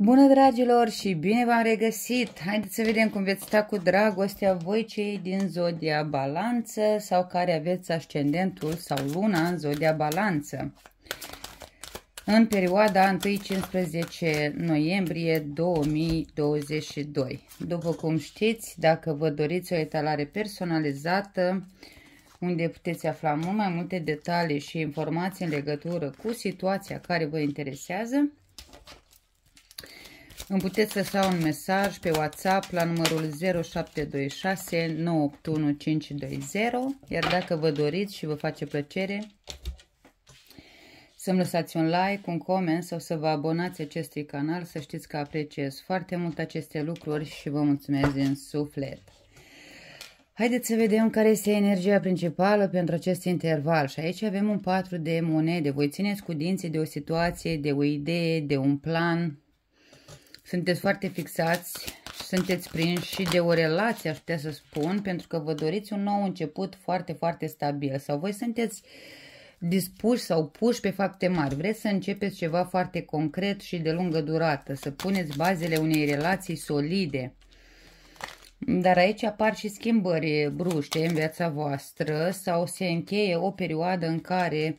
Bună dragilor și bine v-am regăsit! Haideți să vedem cum veți sta cu dragostea voi cei din Zodia Balanță sau care aveți ascendentul sau luna în Zodia Balanță. În perioada 1-15 noiembrie 2022. După cum știți, dacă vă doriți o etalare personalizată, unde puteți afla mult mai multe detalii și informații în legătură cu situația care vă interesează, îmi puteți lăsa un mesaj pe WhatsApp la numărul 0726 981 520, iar dacă vă doriți și vă face plăcere, să-mi lăsați un like, un coment sau să vă abonați acestui canal, să știți că apreciez foarte mult aceste lucruri și vă mulțumesc din suflet. Haideți să vedem care este energia principală pentru acest interval și aici avem un patru de monede. Voi țineți cu dinții de o situație, de o idee, de un plan, sunteți foarte fixați, sunteți prinși și de o relație, aș putea să spun, pentru că vă doriți un nou început foarte, foarte stabil. Sau voi sunteți dispuși sau puși pe fapte mari. Vreți să începeți ceva foarte concret și de lungă durată, să puneți bazele unei relații solide. Dar aici apar și schimbări bruște în viața voastră sau se încheie o perioadă în care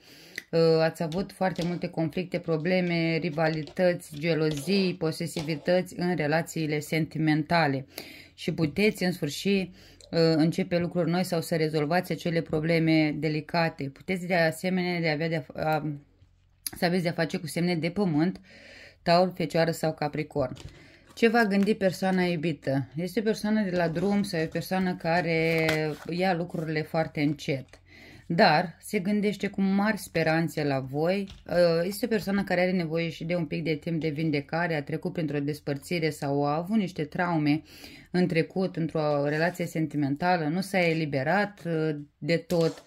uh, ați avut foarte multe conflicte, probleme, rivalități, gelozii, posesivități în relațiile sentimentale și puteți în sfârșit uh, începe lucruri noi sau să rezolvați acele probleme delicate. Puteți de asemenea de avea de a, a, uh, să aveți de a face cu semne de pământ, taur, fecioară sau capricorn. Ce va gândi persoana iubită? Este o persoană de la drum sau e o persoană care ia lucrurile foarte încet. Dar se gândește cu mari speranțe la voi. Uh, este o persoană care are nevoie și de un pic de timp de vindecare, a trecut printr-o despărțire sau a avut niște traume în trecut, într-o relație sentimentală, nu s-a eliberat uh, de tot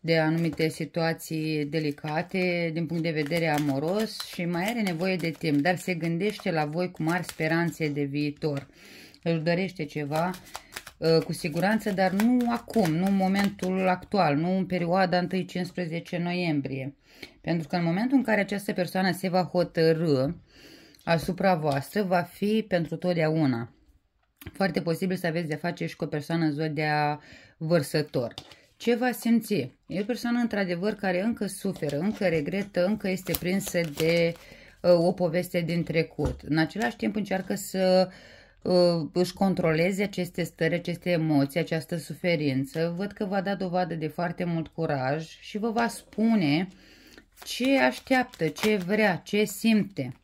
de anumite situații delicate din punct de vedere amoros și mai are nevoie de timp, dar se gândește la voi cu mari speranțe de viitor. Își dorește ceva ă, cu siguranță, dar nu acum, nu în momentul actual, nu în perioada 1-15 noiembrie. Pentru că în momentul în care această persoană se va hotărâ asupra voastră, va fi pentru totdeauna. Foarte posibil să aveți de face și cu o persoană zodia vărsător. Ce va simți? E o persoană, într-adevăr, care încă suferă, încă regretă, încă este prinsă de uh, o poveste din trecut. În același timp încearcă să uh, își controleze aceste stări, aceste emoții, această suferință. Văd că va da dovadă de foarte mult curaj și vă va spune ce așteaptă, ce vrea, ce simte.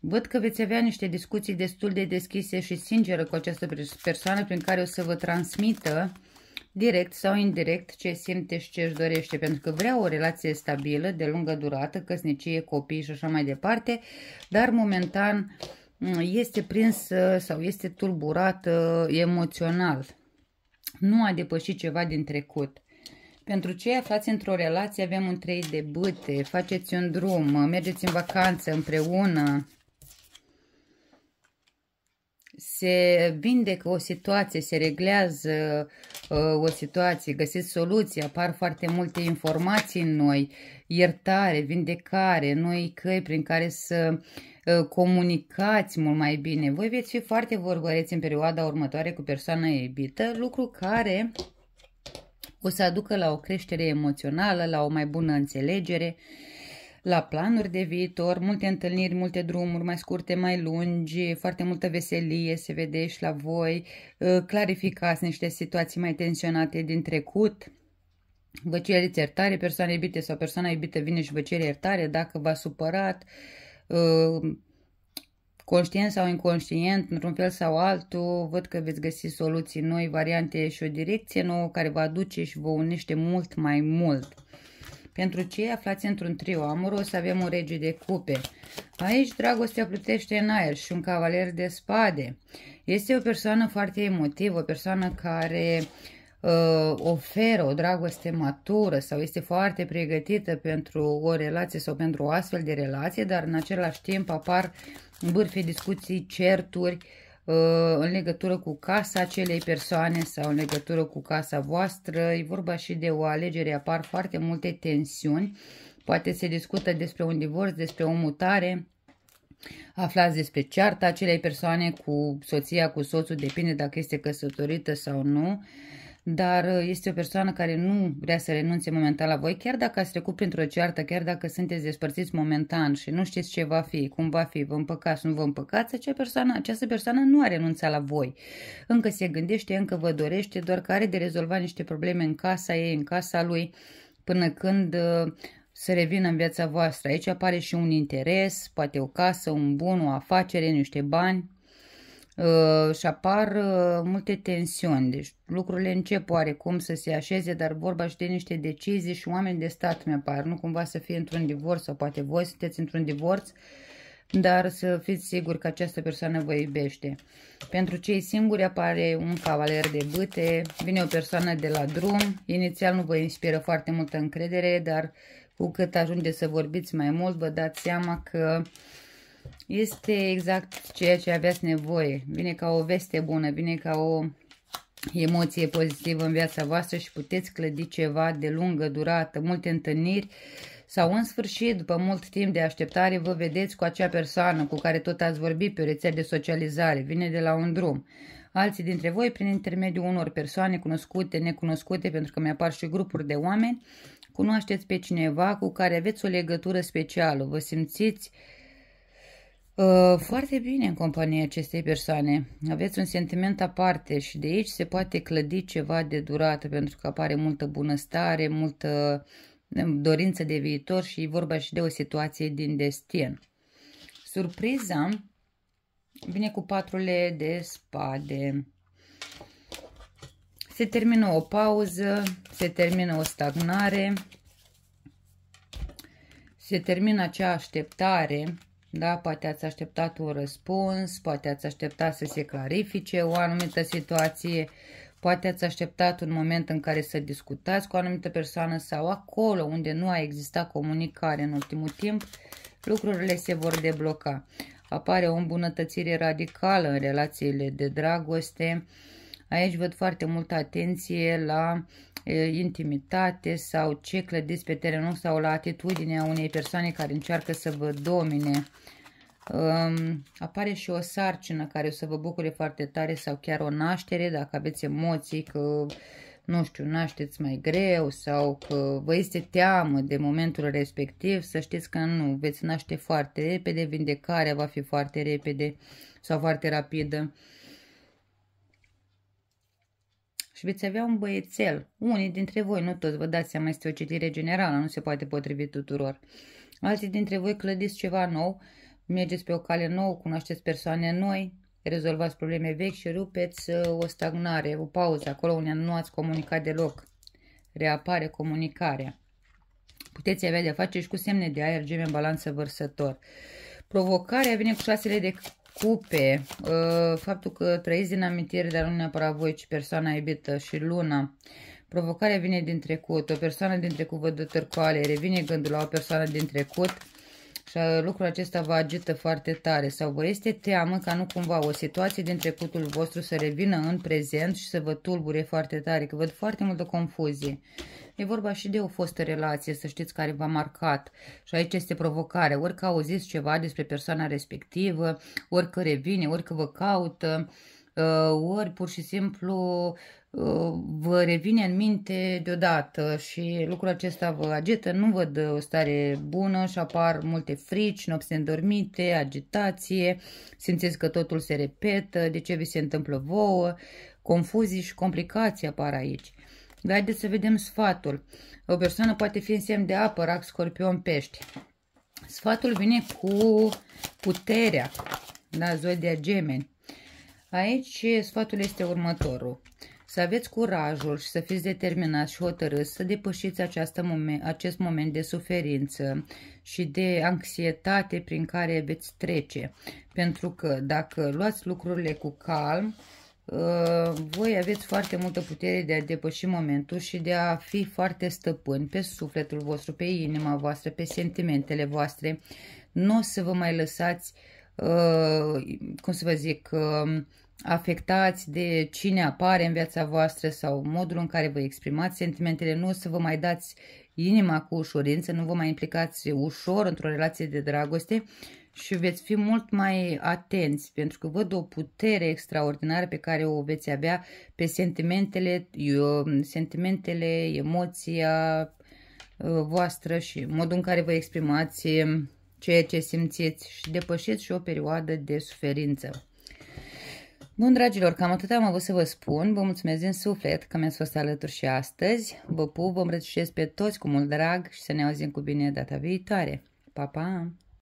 Văd că veți avea niște discuții destul de deschise și sincere cu această persoană prin care o să vă transmită uh, direct sau indirect, ce simte și ce își dorește, pentru că vrea o relație stabilă, de lungă durată, căsnicie, copii și așa mai departe, dar momentan mm, este prins uh, sau este tulburat uh, emoțional. Nu a depășit ceva din trecut. Pentru cei aflați într-o relație, avem un trei de bâte, faceți un drum, mergeți în vacanță împreună, se vindecă o situație, se reglează uh, o situație, găsiți soluții, apar foarte multe informații în noi, iertare, vindecare, noi căi prin care să uh, comunicați mult mai bine. Voi veți fi foarte vorbăreți în perioada următoare cu persoana iubită, lucru care o să aducă la o creștere emoțională, la o mai bună înțelegere, la planuri de viitor, multe întâlniri, multe drumuri mai scurte, mai lungi, foarte multă veselie se vede și la voi, ă, clarificați niște situații mai tensionate din trecut, vă cereți iertare, persoana iubite sau persoana iubită vine și vă cere iertare dacă v-a supărat, ă, conștient sau inconștient, într-un fel sau altul, văd că veți găsi soluții noi, variante și o direcție nouă care vă aduce și vă unește mult mai mult. Pentru cei aflați într-un trio amoros avem un rege de cupe. Aici dragostea plutește în aer și un cavaler de spade. Este o persoană foarte emotivă, o persoană care uh, oferă o dragoste matură sau este foarte pregătită pentru o relație sau pentru o astfel de relație, dar în același timp apar bârfe, discuții, certuri, uh, Uh, în legătură cu casa acelei persoane sau în legătură cu casa voastră. E vorba și de o alegere, apar foarte multe tensiuni. Poate se discută despre un divorț, despre o mutare. Aflați despre cearta acelei persoane cu soția, cu soțul, depinde dacă este căsătorită sau nu. Uh, dar uh, este o persoană care nu vrea să renunțe momentan la voi, chiar dacă ați trecut printr-o ceartă, chiar dacă sunteți despărțiți momentan și nu știți ce va fi, cum va fi, vă împăcați, nu vă împăcați, acea persoană, această persoană nu a renunțat la voi. Încă se gândește, încă vă dorește, doar că are de rezolvat niște probleme în casa ei, în casa lui, până când uh, să revină în viața voastră. Aici apare și un interes, poate o casă, un bun, o afacere, niște bani, Uh, și apar uh, multe tensiuni. Deci lucrurile încep oarecum să se așeze, dar vorba și de niște decizii și oameni de stat mi-apar. Nu cumva să fie într-un divorț sau poate voi sunteți într-un divorț, dar să fiți siguri că această persoană vă iubește. Pentru cei singuri apare un cavaler de bâte, vine o persoană de la drum, inițial nu vă inspiră foarte multă încredere, dar cu cât ajunge să vorbiți mai mult, vă dați seama că uh, este exact ceea ce aveați nevoie. Vine ca o veste bună, vine ca o emoție pozitivă în viața voastră și puteți clădi ceva de lungă durată, multe întâlniri sau în sfârșit, după mult timp de așteptare, vă vedeți cu acea persoană cu care tot ați vorbit pe o rețea de socializare, vine de la un drum. Alții dintre voi, prin intermediul unor persoane cunoscute, necunoscute, pentru că mi-apar și grupuri de oameni, cunoașteți pe cineva cu care aveți o legătură specială, vă simțiți uh, Uh, foarte bine în compania acestei persoane. Aveți un sentiment aparte și de aici se poate clădi ceva de durată pentru că apare multă bunăstare, multă uh, dorință de viitor și e vorba și de o situație din destin. Surpriza vine cu patrule de spade. Se termină o pauză, se termină o stagnare, se termină acea așteptare da? Poate ați așteptat un răspuns, poate ați așteptat să se clarifice o anumită situație, poate ați așteptat un moment în care să discutați cu o anumită persoană sau acolo unde nu a existat comunicare în ultimul timp, lucrurile se vor debloca. Apare o îmbunătățire radicală în relațiile de dragoste, Aici văd foarte multă atenție la intimitate sau ce clădiți pe terenul sau la atitudinea unei persoane care încearcă să vă domine. Um, apare și o sarcină care o să vă bucure foarte tare sau chiar o naștere dacă aveți emoții că nu știu, nașteți mai greu sau că vă este teamă de momentul respectiv, să știți că nu, veți naște foarte repede, vindecarea va fi foarte repede sau foarte rapidă și veți avea un băiețel. Unii dintre voi, nu toți, vă dați seama, este o citire generală, nu se poate potrivi tuturor. Alții dintre voi clădiți ceva nou, mergeți pe o cale nouă, cunoașteți persoane noi, rezolvați probleme vechi și rupeți uh, o stagnare, o pauză, acolo unde nu ați comunicat deloc. Reapare comunicarea. Puteți avea de face și cu semne de aer, gemen balanță vărsător. Provocarea vine cu șasele de cupe, uh, faptul că trăiți din amintiri, dar nu neapărat voi, ci persoana iubită și luna. Provocarea vine din trecut, o persoană din trecut vă dă târcoale, revine gândul la o persoană din trecut și lucrul acesta vă agită foarte tare sau vă este teamă ca nu cumva o situație din trecutul vostru să revină în prezent și să vă tulbure foarte tare, că văd foarte multă confuzie. E vorba și de o fostă relație, să știți, care v-a marcat și aici este provocare, ori că auziți ceva despre persoana respectivă, ori că revine, ori că vă caută, uh, Uh, ori pur și simplu uh, vă revine în minte deodată și lucrul acesta vă agită, nu văd o stare bună și apar multe frici, nopți îndormite, agitație, simțiți că totul se repetă, de ce vi se întâmplă vouă, confuzii și complicații apar aici. haideți să vedem sfatul. O persoană poate fi în semn de apă, rac, scorpion, pești. Sfatul vine cu puterea, da, zodia gemeni. Aici sfatul este următorul. Să aveți curajul și să fiți determinați și hotărâți să depășiți această acest moment de suferință și de anxietate prin care veți trece. Pentru că dacă luați lucrurile cu calm, uh, voi aveți foarte multă putere de a depăși momentul și de a fi foarte stăpân pe sufletul vostru, pe inima voastră, pe sentimentele voastre. Nu o să vă mai lăsați uh, Uh, cum să vă zic, um, afectați de cine apare în viața voastră sau modul în care vă exprimați sentimentele, nu o să vă mai dați inima cu ușurință, nu vă mai implicați ușor într-o relație de dragoste și veți fi mult mai atenți pentru că văd o putere extraordinară pe care o veți avea pe sentimentele, sentimentele emoția uh, voastră și modul în care vă exprimați ceea ce simțiți și depășiți și o perioadă de suferință. Bun, dragilor, cam atât am avut să vă spun. Vă mulțumesc din suflet că mi-ați fost alături și astăzi. Vă pup, vă îmbrățișez pe toți cu mult drag și să ne auzim cu bine data viitoare. Pa, pa!